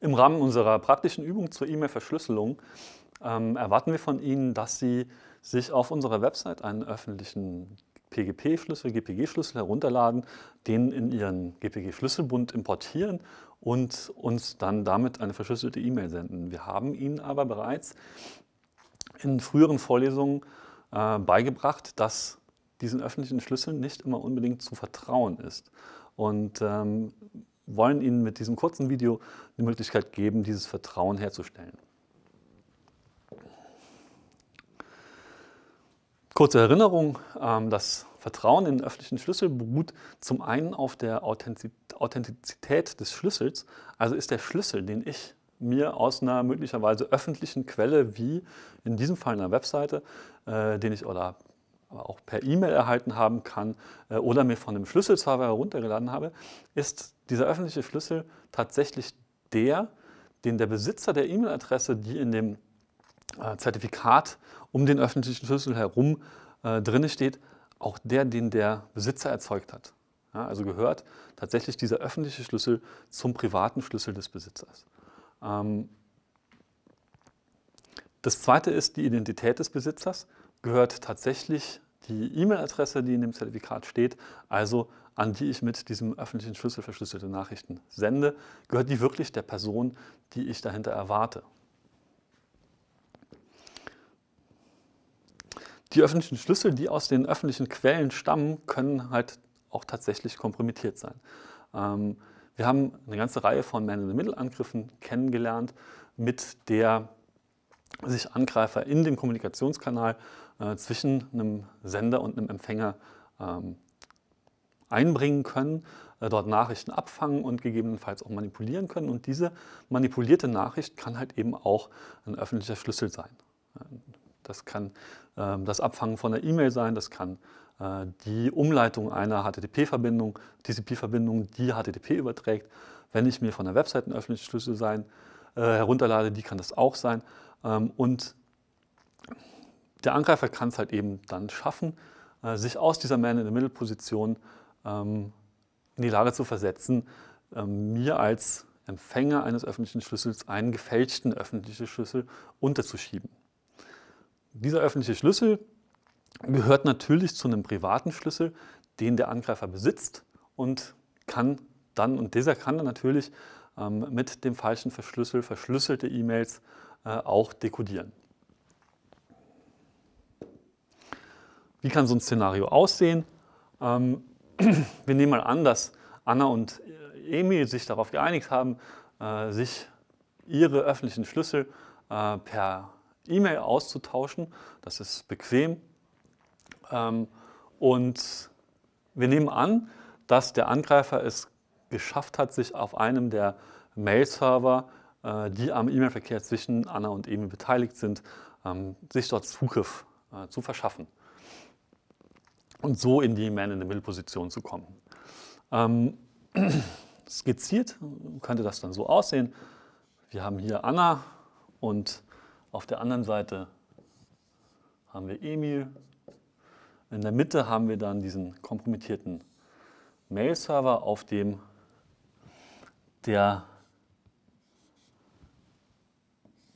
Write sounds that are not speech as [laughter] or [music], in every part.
Im Rahmen unserer praktischen Übung zur E-Mail-Verschlüsselung ähm, erwarten wir von Ihnen, dass Sie sich auf unserer Website einen öffentlichen PGP-Schlüssel, GPG-Schlüssel herunterladen, den in Ihren GPG-Schlüsselbund importieren und uns dann damit eine verschlüsselte E-Mail senden. Wir haben Ihnen aber bereits in früheren Vorlesungen äh, beigebracht, dass diesen öffentlichen Schlüsseln nicht immer unbedingt zu vertrauen ist. Und ähm, wollen Ihnen mit diesem kurzen Video die Möglichkeit geben, dieses Vertrauen herzustellen. Kurze Erinnerung, ähm, das Vertrauen in den öffentlichen Schlüssel beruht zum einen auf der Authentizität des Schlüssels, also ist der Schlüssel, den ich mir aus einer möglicherweise öffentlichen Quelle, wie in diesem Fall einer Webseite, äh, den ich oder aber auch per E-Mail erhalten haben kann äh, oder mir von einem Schlüsselserver heruntergeladen habe, ist dieser öffentliche Schlüssel tatsächlich der, den der Besitzer der E-Mail-Adresse, die in dem äh, Zertifikat um den öffentlichen Schlüssel herum äh, drin steht, auch der, den der Besitzer erzeugt hat. Ja, also gehört tatsächlich dieser öffentliche Schlüssel zum privaten Schlüssel des Besitzers. Ähm das zweite ist die Identität des Besitzers gehört tatsächlich die E-Mail-Adresse, die in dem Zertifikat steht, also an die ich mit diesem öffentlichen Schlüssel verschlüsselte Nachrichten sende, gehört die wirklich der Person, die ich dahinter erwarte. Die öffentlichen Schlüssel, die aus den öffentlichen Quellen stammen, können halt auch tatsächlich kompromittiert sein. Ähm, wir haben eine ganze Reihe von Man-in-the-Middle-Angriffen kennengelernt, mit der sich Angreifer in dem Kommunikationskanal äh, zwischen einem Sender und einem Empfänger ähm, einbringen können, äh, dort Nachrichten abfangen und gegebenenfalls auch manipulieren können. Und diese manipulierte Nachricht kann halt eben auch ein öffentlicher Schlüssel sein. Äh, das kann äh, das Abfangen von einer E-Mail sein, das kann äh, die Umleitung einer HTTP-Verbindung, TCP-Verbindung, die HTTP überträgt. Wenn ich mir von der Webseite einen öffentlichen Schlüssel sein, äh, herunterlade, die kann das auch sein. Ähm, und der Angreifer kann es halt eben dann schaffen, äh, sich aus dieser Man-in-the-Middle-Position ähm, in die Lage zu versetzen, ähm, mir als Empfänger eines öffentlichen Schlüssels einen gefälschten öffentlichen Schlüssel unterzuschieben. Dieser öffentliche Schlüssel gehört natürlich zu einem privaten Schlüssel, den der Angreifer besitzt und kann dann, und dieser kann dann natürlich ähm, mit dem falschen Verschlüssel verschlüsselte E-Mails äh, auch dekodieren. Wie kann so ein Szenario aussehen? Ähm, [clears throat] wir nehmen mal an, dass Anna und äh, Emil sich darauf geeinigt haben, äh, sich ihre öffentlichen Schlüssel äh, per E-Mail auszutauschen. Das ist bequem. Ähm, und wir nehmen an, dass der Angreifer es geschafft hat, sich auf einem der Mail-Server, äh, die am E-Mail-Verkehr zwischen Anna und Emil beteiligt sind, ähm, sich dort Zugriff äh, zu verschaffen und so in die Man-in-the-Middle-Position zu kommen. Ähm, [clears throat] skizziert könnte das dann so aussehen. Wir haben hier Anna und auf der anderen Seite haben wir Emil. In der Mitte haben wir dann diesen kompromittierten Mail-Server, auf dem der,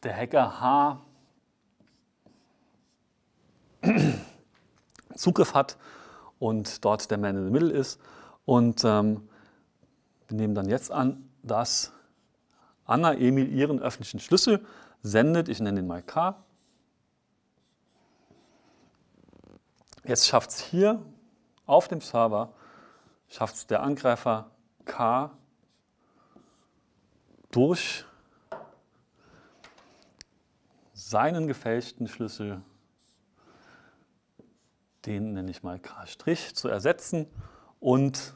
der Hacker H Zugriff hat und dort der Man in the Middle ist. Und ähm, wir nehmen dann jetzt an, dass Anna Emil ihren öffentlichen Schlüssel sendet. Ich nenne ihn mal K. Jetzt schafft es hier auf dem Server, schafft es der Angreifer K durch seinen gefälschten Schlüssel den nenne ich mal K' zu ersetzen und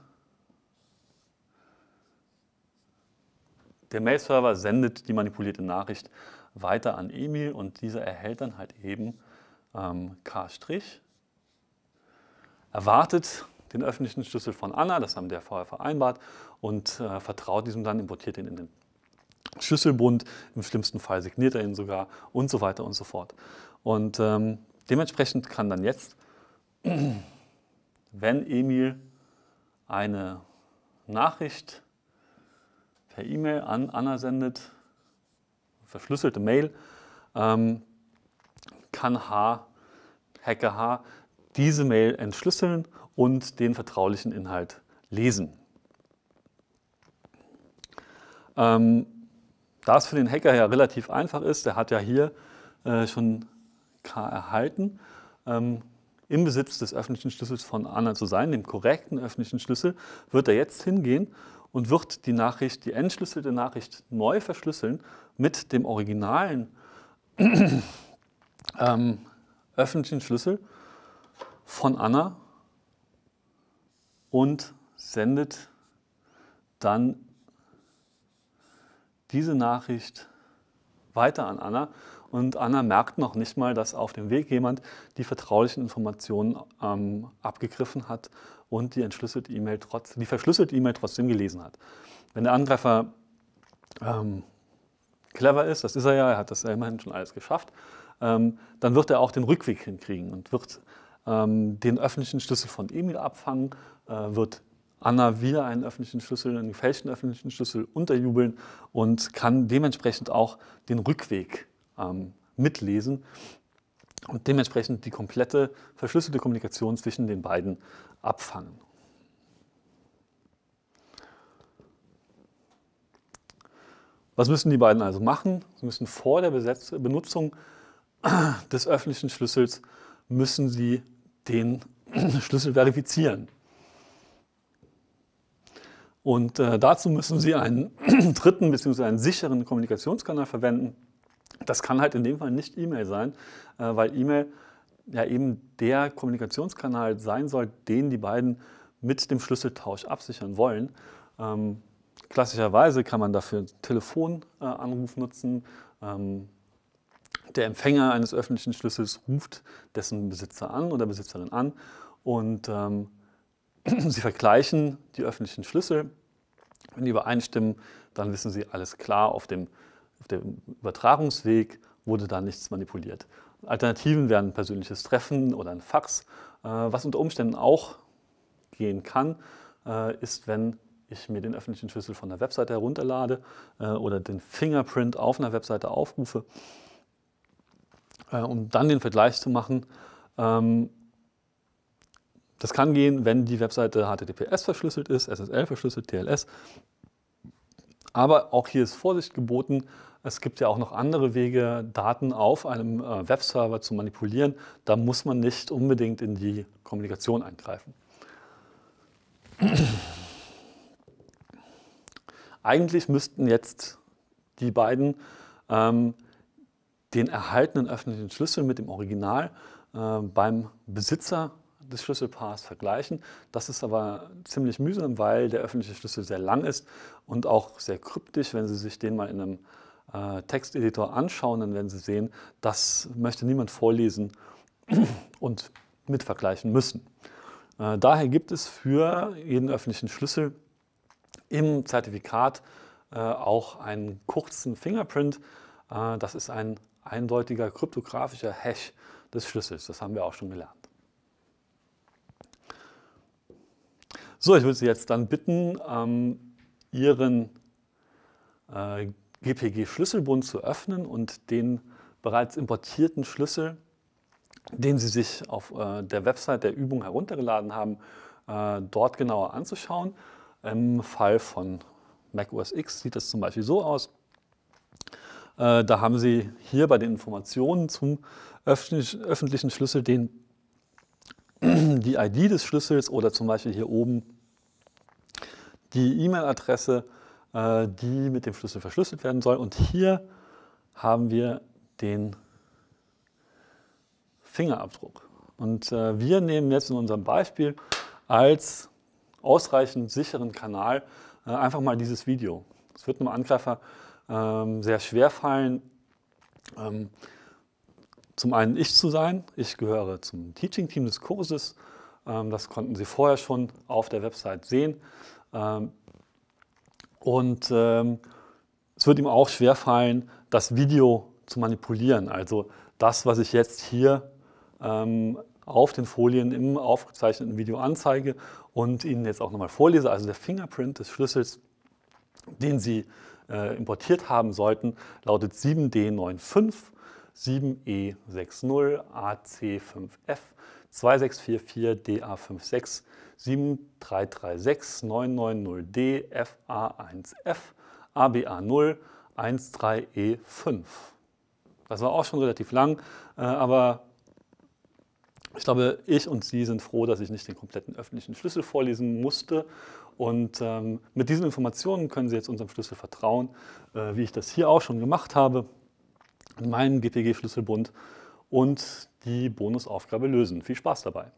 der Mail-Server sendet die manipulierte Nachricht weiter an Emil und dieser erhält dann halt eben ähm, K', erwartet den öffentlichen Schlüssel von Anna, das haben wir vorher vereinbart, und äh, vertraut diesem dann, importiert ihn in den Schlüsselbund, im schlimmsten Fall signiert er ihn sogar und so weiter und so fort. Und ähm, dementsprechend kann dann jetzt wenn Emil eine Nachricht per E-Mail an Anna sendet, verschlüsselte Mail, ähm, kann H, Hacker H diese Mail entschlüsseln und den vertraulichen Inhalt lesen. Ähm, da es für den Hacker ja relativ einfach ist, der hat ja hier äh, schon K erhalten, ähm, im Besitz des öffentlichen Schlüssels von Anna zu sein, dem korrekten öffentlichen Schlüssel, wird er jetzt hingehen und wird die Nachricht, die entschlüsselte Nachricht neu verschlüsseln mit dem originalen [clears throat] ähm, öffentlichen Schlüssel von Anna und sendet dann diese Nachricht weiter an Anna. Und Anna merkt noch nicht mal, dass auf dem Weg jemand die vertraulichen Informationen ähm, abgegriffen hat und die, entschlüsselte e trotz, die verschlüsselte E-Mail trotzdem gelesen hat. Wenn der Angreifer ähm, clever ist, das ist er ja, er hat das ja immerhin schon alles geschafft, ähm, dann wird er auch den Rückweg hinkriegen und wird ähm, den öffentlichen Schlüssel von E-Mail abfangen, äh, wird Anna wieder einen öffentlichen Schlüssel, einen gefälschten öffentlichen Schlüssel unterjubeln und kann dementsprechend auch den Rückweg ähm, mitlesen und dementsprechend die komplette verschlüsselte Kommunikation zwischen den beiden abfangen. Was müssen die beiden also machen? Sie müssen vor der Besetz Benutzung des öffentlichen Schlüssels müssen sie den [clears throat] Schlüssel verifizieren. Und äh, dazu müssen Sie einen [clears throat] dritten bzw. einen sicheren Kommunikationskanal verwenden. Das kann halt in dem Fall nicht E-Mail sein, äh, weil E-Mail ja eben der Kommunikationskanal sein soll, den die beiden mit dem Schlüsseltausch absichern wollen. Ähm, klassischerweise kann man dafür einen Telefonanruf äh, nutzen. Ähm, der Empfänger eines öffentlichen Schlüssels ruft dessen Besitzer an oder Besitzerin an und ähm, [clears throat] sie vergleichen die öffentlichen Schlüssel wenn die übereinstimmen, dann wissen Sie, alles klar, auf dem, auf dem Übertragungsweg wurde da nichts manipuliert. Alternativen wären ein persönliches Treffen oder ein Fax. Äh, was unter Umständen auch gehen kann, äh, ist, wenn ich mir den öffentlichen Schlüssel von der Webseite herunterlade äh, oder den Fingerprint auf einer Webseite aufrufe, um dann den Vergleich zu machen, ähm, das kann gehen, wenn die Webseite HTTPS verschlüsselt ist, SSL verschlüsselt, TLS. Aber auch hier ist Vorsicht geboten. Es gibt ja auch noch andere Wege, Daten auf einem äh, Webserver zu manipulieren. Da muss man nicht unbedingt in die Kommunikation eingreifen. [clears throat] Eigentlich müssten jetzt die beiden ähm, den erhaltenen öffentlichen Schlüssel mit dem Original äh, beim Besitzer des Schlüsselpaars vergleichen. Das ist aber ziemlich mühsam, weil der öffentliche Schlüssel sehr lang ist und auch sehr kryptisch. Wenn Sie sich den mal in einem äh, Texteditor anschauen, dann werden Sie sehen, das möchte niemand vorlesen [clears throat] und mitvergleichen müssen. Äh, daher gibt es für jeden öffentlichen Schlüssel im Zertifikat äh, auch einen kurzen Fingerprint. Äh, das ist ein eindeutiger kryptografischer Hash des Schlüssels. Das haben wir auch schon gelernt. So, ich würde Sie jetzt dann bitten, ähm, Ihren äh, GPG-Schlüsselbund zu öffnen und den bereits importierten Schlüssel, den Sie sich auf äh, der Website der Übung heruntergeladen haben, äh, dort genauer anzuschauen. Im Fall von Mac OS X sieht das zum Beispiel so aus. Äh, da haben Sie hier bei den Informationen zum öffentlich, öffentlichen Schlüssel den [clears throat] die ID des Schlüssels oder zum Beispiel hier oben die E-Mail-Adresse, äh, die mit dem Schlüssel verschlüsselt werden soll. Und hier haben wir den Fingerabdruck. Und äh, wir nehmen jetzt in unserem Beispiel als ausreichend sicheren Kanal äh, einfach mal dieses Video. Es wird einem Angreifer ähm, sehr schwer fallen, ähm, zum einen ich zu sein. Ich gehöre zum Teaching-Team des Kurses. Ähm, das konnten Sie vorher schon auf der Website sehen. Ähm, und ähm, es wird ihm auch schwerfallen, das Video zu manipulieren. Also das, was ich jetzt hier auf den Folien im aufgezeichneten Video anzeige und Ihnen jetzt auch nochmal vorlese, also der Fingerprint des Schlüssels, den Sie äh, importiert haben sollten, lautet 7D95 7E60 AC5F 2644 DA56 7336 990D FA1F ABA0 13E5. Das war auch schon relativ lang, äh, aber ich glaube, ich und Sie sind froh, dass ich nicht den kompletten öffentlichen Schlüssel vorlesen musste. Und ähm, mit diesen Informationen können Sie jetzt unserem Schlüssel vertrauen, äh, wie ich das hier auch schon gemacht habe in GPG-Schlüsselbund und die Bonusaufgabe lösen. Viel Spaß dabei!